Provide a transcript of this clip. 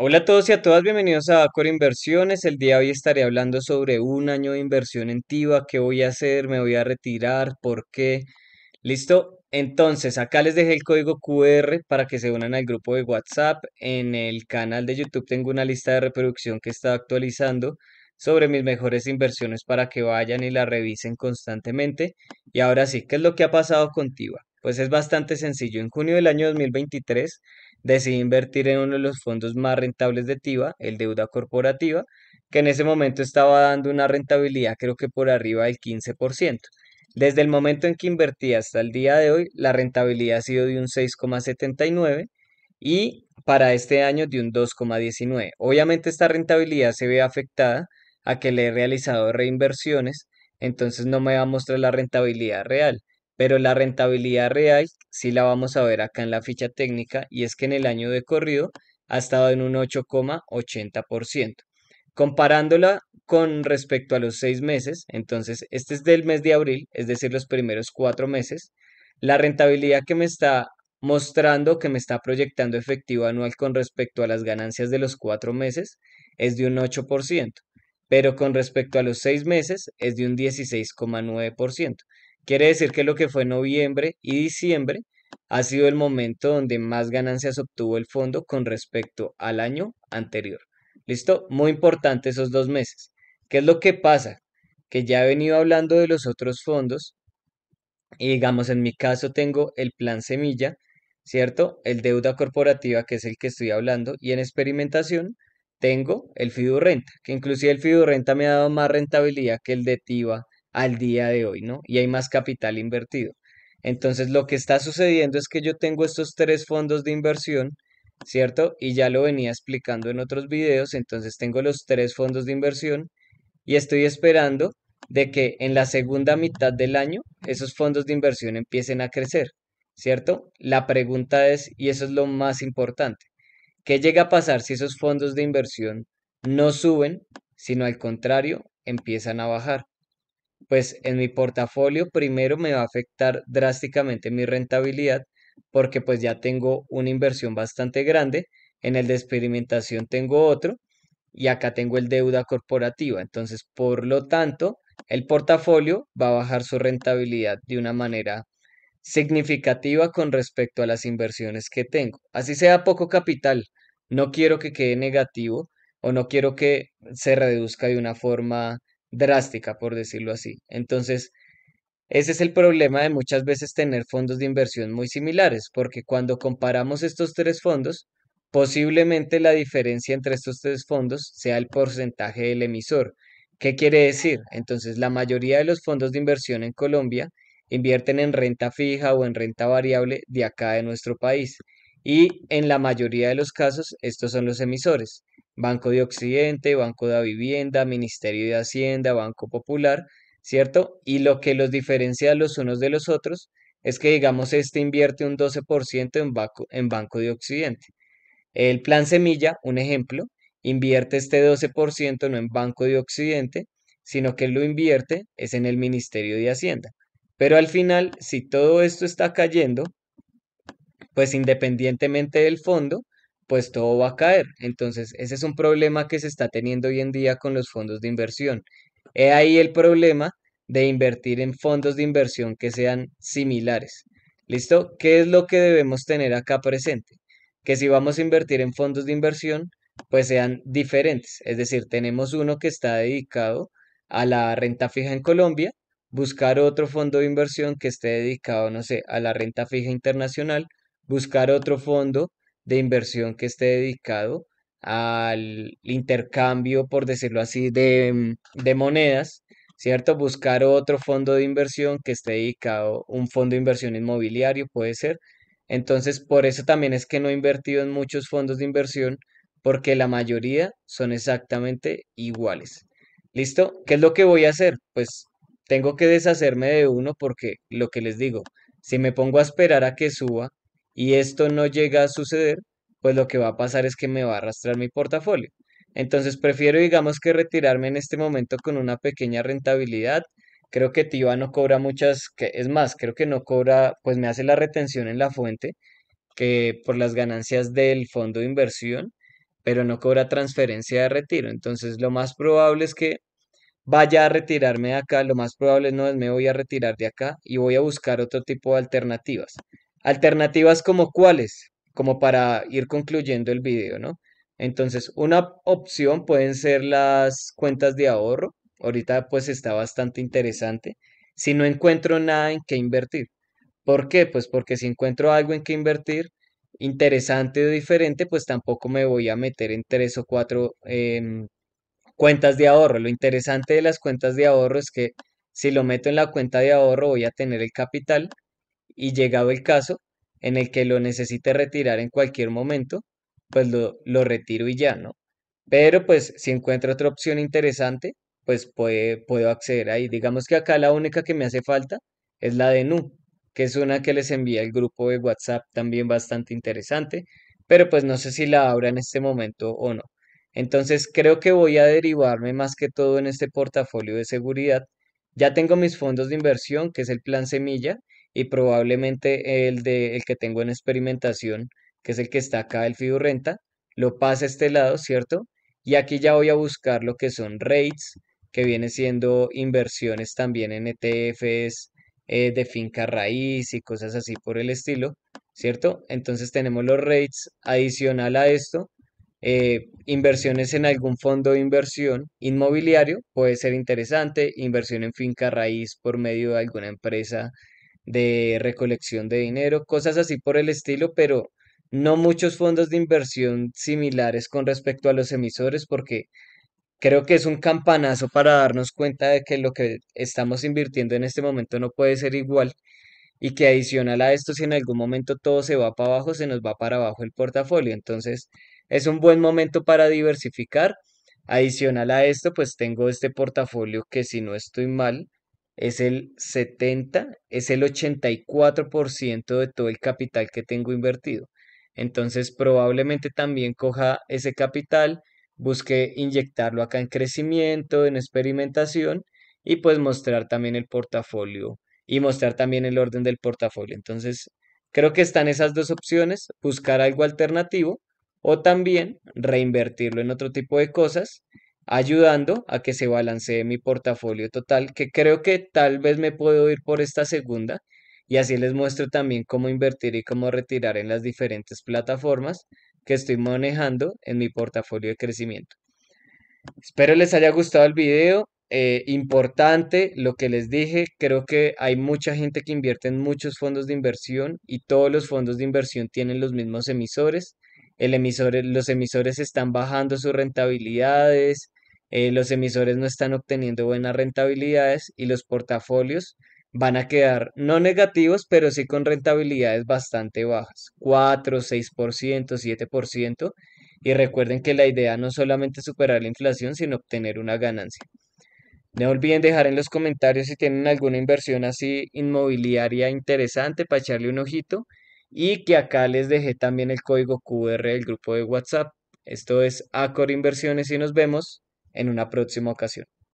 Hola a todos y a todas, bienvenidos a Bacor Inversiones. El día de hoy estaré hablando sobre un año de inversión en TIVA, qué voy a hacer, me voy a retirar, por qué. ¿Listo? Entonces, acá les dejé el código QR para que se unan al grupo de WhatsApp. En el canal de YouTube tengo una lista de reproducción que está actualizando sobre mis mejores inversiones para que vayan y la revisen constantemente. Y ahora sí, ¿qué es lo que ha pasado con TIVA? Pues es bastante sencillo. En junio del año 2023 decidí invertir en uno de los fondos más rentables de TIVA, el deuda corporativa, que en ese momento estaba dando una rentabilidad creo que por arriba del 15%. Desde el momento en que invertí hasta el día de hoy, la rentabilidad ha sido de un 6,79 y para este año de un 2,19. Obviamente esta rentabilidad se ve afectada a que le he realizado reinversiones, entonces no me va a mostrar la rentabilidad real. Pero la rentabilidad real sí la vamos a ver acá en la ficha técnica y es que en el año de corrido ha estado en un 8,80%. Comparándola con respecto a los seis meses, entonces este es del mes de abril, es decir, los primeros cuatro meses, la rentabilidad que me está mostrando que me está proyectando efectivo anual con respecto a las ganancias de los cuatro meses es de un 8%, pero con respecto a los seis meses es de un 16,9%. Quiere decir que lo que fue noviembre y diciembre ha sido el momento donde más ganancias obtuvo el fondo con respecto al año anterior. ¿Listo? Muy importante esos dos meses. ¿Qué es lo que pasa? Que ya he venido hablando de los otros fondos y digamos, en mi caso tengo el plan semilla, ¿cierto? El deuda corporativa, que es el que estoy hablando, y en experimentación tengo el Fidu Renta, que inclusive el Fidu Renta me ha dado más rentabilidad que el de TIVA, al día de hoy, ¿no? Y hay más capital invertido. Entonces, lo que está sucediendo es que yo tengo estos tres fondos de inversión, ¿cierto? Y ya lo venía explicando en otros videos, entonces tengo los tres fondos de inversión y estoy esperando de que en la segunda mitad del año esos fondos de inversión empiecen a crecer, ¿cierto? La pregunta es, y eso es lo más importante, ¿qué llega a pasar si esos fondos de inversión no suben, sino al contrario, empiezan a bajar? pues en mi portafolio primero me va a afectar drásticamente mi rentabilidad porque pues ya tengo una inversión bastante grande, en el de experimentación tengo otro y acá tengo el deuda corporativa. Entonces, por lo tanto, el portafolio va a bajar su rentabilidad de una manera significativa con respecto a las inversiones que tengo. Así sea poco capital, no quiero que quede negativo o no quiero que se reduzca de una forma drástica, por decirlo así. Entonces, ese es el problema de muchas veces tener fondos de inversión muy similares, porque cuando comparamos estos tres fondos, posiblemente la diferencia entre estos tres fondos sea el porcentaje del emisor. ¿Qué quiere decir? Entonces, la mayoría de los fondos de inversión en Colombia invierten en renta fija o en renta variable de acá de nuestro país. Y en la mayoría de los casos, estos son los emisores. Banco de Occidente, Banco de Vivienda, Ministerio de Hacienda, Banco Popular, ¿cierto? Y lo que los diferencia los unos de los otros es que, digamos, este invierte un 12% en banco, en banco de Occidente. El plan Semilla, un ejemplo, invierte este 12% no en Banco de Occidente, sino que lo invierte es en el Ministerio de Hacienda. Pero al final, si todo esto está cayendo, pues independientemente del fondo, pues todo va a caer. Entonces, ese es un problema que se está teniendo hoy en día con los fondos de inversión. He ahí el problema de invertir en fondos de inversión que sean similares. ¿Listo? ¿Qué es lo que debemos tener acá presente? Que si vamos a invertir en fondos de inversión, pues sean diferentes. Es decir, tenemos uno que está dedicado a la renta fija en Colombia, buscar otro fondo de inversión que esté dedicado, no sé, a la renta fija internacional, buscar otro fondo de inversión que esté dedicado al intercambio, por decirlo así, de, mm, de monedas, ¿cierto? Buscar otro fondo de inversión que esté dedicado, un fondo de inversión inmobiliario puede ser. Entonces, por eso también es que no he invertido en muchos fondos de inversión, porque la mayoría son exactamente iguales. ¿Listo? ¿Qué es lo que voy a hacer? Pues tengo que deshacerme de uno porque lo que les digo, si me pongo a esperar a que suba, y esto no llega a suceder, pues lo que va a pasar es que me va a arrastrar mi portafolio. Entonces prefiero, digamos, que retirarme en este momento con una pequeña rentabilidad. Creo que Tiva no cobra muchas, que, es más, creo que no cobra, pues me hace la retención en la fuente que por las ganancias del fondo de inversión, pero no cobra transferencia de retiro. Entonces lo más probable es que vaya a retirarme de acá, lo más probable no es me voy a retirar de acá y voy a buscar otro tipo de alternativas. Alternativas como cuáles, como para ir concluyendo el video, ¿no? Entonces, una opción pueden ser las cuentas de ahorro. Ahorita pues está bastante interesante. Si no encuentro nada en qué invertir. ¿Por qué? Pues porque si encuentro algo en qué invertir interesante o diferente, pues tampoco me voy a meter en tres o cuatro em, cuentas de ahorro. Lo interesante de las cuentas de ahorro es que si lo meto en la cuenta de ahorro voy a tener el capital y llegado el caso en el que lo necesite retirar en cualquier momento, pues lo, retiro y ya, ¿no? Pero pues si encuentro otra opción interesante, pues puedo acceder ahí. Digamos que acá la única que me hace falta es la de Nu, que es una que les envía el grupo de WhatsApp también bastante interesante, pero pues no sé si la abra en este momento o no. Entonces creo que voy a derivarme más que todo en este portafolio de seguridad. Ya tengo mis fondos de inversión, que es el plan semilla, y probablemente el, de, el que tengo en experimentación, que es el que está acá, el FIBO renta, lo pasa a este lado, ¿cierto? Y aquí ya voy a buscar lo que son rates, que viene siendo inversiones también en ETFs eh, de finca raíz y cosas así por el estilo, ¿cierto? Entonces tenemos los rates adicional a esto. Eh, inversiones en algún fondo de inversión inmobiliario puede ser interesante, inversión en finca raíz por medio de alguna empresa de recolección de dinero, cosas así por el estilo, pero no muchos fondos de inversión similares con respecto a los emisores porque creo que es un campanazo para darnos cuenta de que lo que estamos invirtiendo en este momento no puede ser igual y que adicional a esto si en algún momento todo se va para abajo, se nos va para abajo el portafolio. Entonces es un buen momento para diversificar. Adicional a esto, pues tengo este portafolio que si no estoy mal, es el 70, es el 84% de todo el capital que tengo invertido. Entonces probablemente también coja ese capital, busque inyectarlo acá en crecimiento, en experimentación y pues mostrar también el portafolio y mostrar también el orden del portafolio. Entonces creo que están esas dos opciones, buscar algo alternativo o también reinvertirlo en otro tipo de cosas ayudando a que se balancee mi portafolio total, que creo que tal vez me puedo ir por esta segunda y así les muestro también cómo invertir y cómo retirar en las diferentes plataformas que estoy manejando en mi portafolio de crecimiento. Espero les haya gustado el video. Eh, importante lo que les dije, creo que hay mucha gente que invierte en muchos fondos de inversión y todos los fondos de inversión tienen los mismos emisores. El emisor, los emisores están bajando sus rentabilidades, eh, los emisores no están obteniendo buenas rentabilidades y los portafolios van a quedar no negativos, pero sí con rentabilidades bastante bajas, 4, 6%, 7%. Y recuerden que la idea no es solamente superar la inflación, sino obtener una ganancia. No olviden dejar en los comentarios si tienen alguna inversión así inmobiliaria interesante para echarle un ojito. Y que acá les dejé también el código QR del grupo de WhatsApp. Esto es Acor Inversiones y nos vemos en una próxima ocasión.